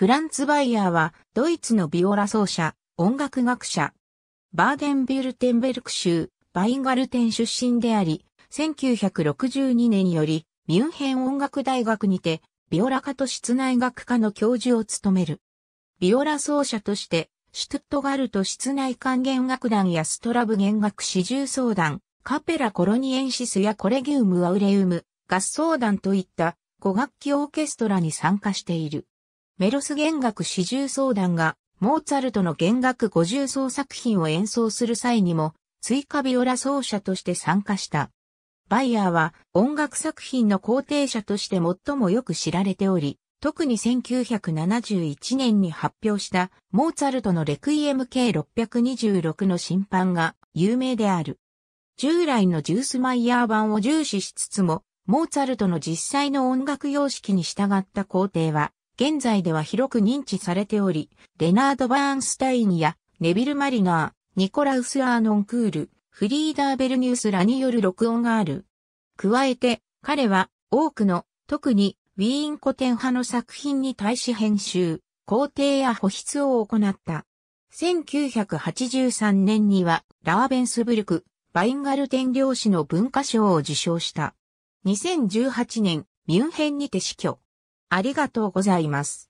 フランツ・バイヤーは、ドイツのビオラ奏者、音楽学者。バーデンビュルテンベルク州、バインガルテン出身であり、1962年より、ミュンヘン音楽大学にて、ビオラ科と室内楽科の教授を務める。ビオラ奏者として、シュトットガルト室内管弦楽団やストラブ弦楽四重奏団、カペラコロニエンシスやコレギウムアウレウム、合奏団といった5楽器オーケストラに参加している。メロス弦楽四重奏団が、モーツァルトの弦楽五重奏作品を演奏する際にも、追加ビオラ奏者として参加した。バイヤーは音楽作品の肯定者として最もよく知られており、特に1971年に発表したモーツァルトのレクイエム K626 の審判が有名である。従来のジュースマイヤー版を重視しつつも、モーツァルトの実際の音楽様式に従った肯定は現在では広く認知されており、レナード・バーンスタインやネビル・マリナー、ニコラウス・アーノン・クール、フリーダー・ベルニュースらによる録音がある。加えて、彼は多くの、特にウィーン古典派の作品に対し編集、肯定や保筆を行った。1983年には、ラーベンスブルク、バインガルテン領主の文化賞を受賞した。2018年、ミュンヘンにて死去。ありがとうございます。